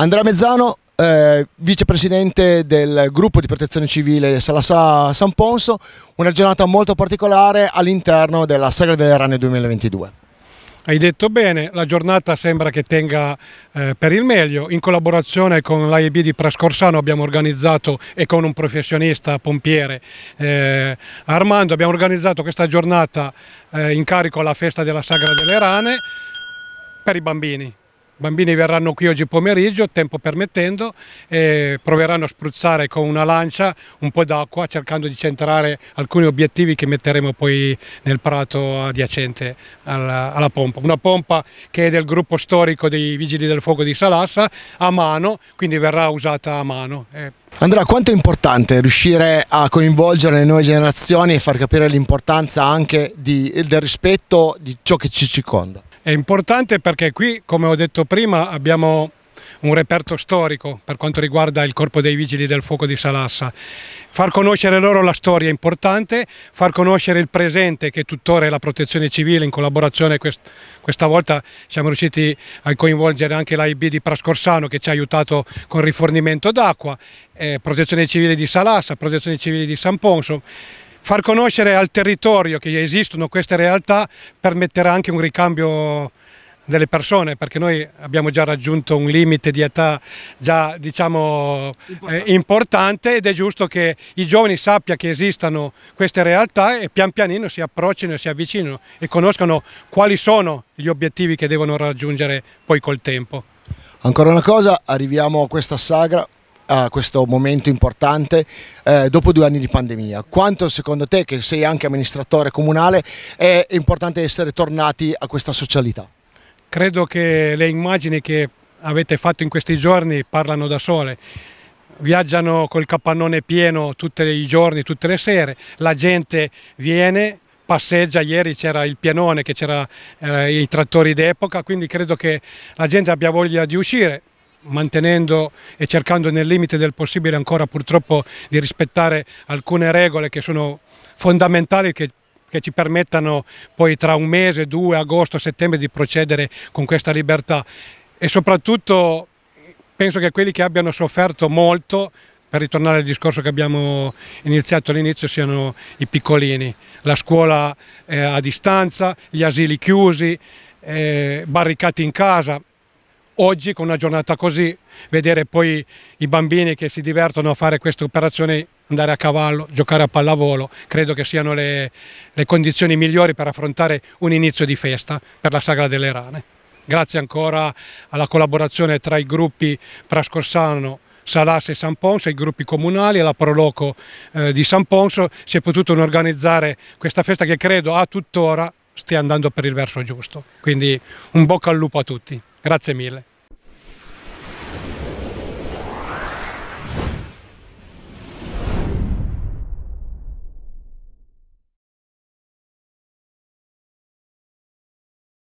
Andrea Mezzano, eh, vicepresidente del gruppo di protezione civile Salassa San Ponso, una giornata molto particolare all'interno della Sagra delle Rane 2022. Hai detto bene, la giornata sembra che tenga eh, per il meglio. In collaborazione con l'AIB di Prascorsano abbiamo organizzato e con un professionista pompiere eh, Armando abbiamo organizzato questa giornata eh, in carico alla festa della Sagra delle Rane per i bambini. I bambini verranno qui oggi pomeriggio, tempo permettendo, e proveranno a spruzzare con una lancia un po' d'acqua cercando di centrare alcuni obiettivi che metteremo poi nel prato adiacente alla, alla, pompa. Una pompa che è del gruppo storico dei Vigili del Fuoco di Salassa, a mano, quindi verrà usata a mano. Eh. Andrea, quanto è importante riuscire a coinvolgere le nuove generazioni e far capire l'importanza anche di, del rispetto di ciò che ci circonda? È importante perché qui, come ho detto prima, abbiamo un reperto storico per quanto riguarda il Corpo dei Vigili del Fuoco di Salassa. Far conoscere loro la storia è importante, far conoscere il presente che tuttora è la protezione civile in collaborazione, questa volta siamo riusciti a coinvolgere anche l'AIB di Prascorsano che ci ha aiutato con rifornimento d'acqua, eh, protezione civile di Salassa, protezione civile di San Ponso far conoscere al territorio che esistono queste realtà permetterà anche un ricambio delle persone perché noi abbiamo già raggiunto un limite di età già diciamo importante, eh, importante ed è giusto che i giovani sappiano che esistano queste realtà e pian pianino si approccino e si avvicinino e conoscano quali sono gli obiettivi che devono raggiungere poi col tempo. Ancora una cosa, arriviamo a questa sagra a questo momento importante eh, dopo due anni di pandemia. Quanto secondo te, che sei anche amministratore comunale, è importante essere tornati a questa socialità? Credo che le immagini che avete fatto in questi giorni parlano da sole. Viaggiano col capannone pieno tutti i giorni, tutte le sere, la gente viene, passeggia, ieri c'era il pianone, che c'era eh, i trattori d'epoca, quindi credo che la gente abbia voglia di uscire, mantenendo e cercando nel limite del possibile ancora purtroppo di rispettare alcune regole che sono fondamentali che, che ci permettano poi tra un mese, due, agosto, settembre di procedere con questa libertà e soprattutto penso che quelli che abbiano sofferto molto per ritornare al discorso che abbiamo iniziato all'inizio, siano i piccolini, la scuola eh, a distanza, gli asili chiusi, eh, barricati in casa, oggi con una giornata così, vedere poi i bambini che si divertono a fare queste operazioni, andare a cavallo, giocare a pallavolo, credo che siano le, le condizioni migliori per affrontare un inizio di festa per la Sagra delle Rane. Grazie ancora alla collaborazione tra i gruppi Prascorsano, Salasse e San Ponso, i gruppi comunali e la Proloco eh, di San Ponso si è potuto organizzare questa festa che credo ha tuttora stia andando per il verso giusto. Quindi un bocca al lupo a tutti. Grazie mille.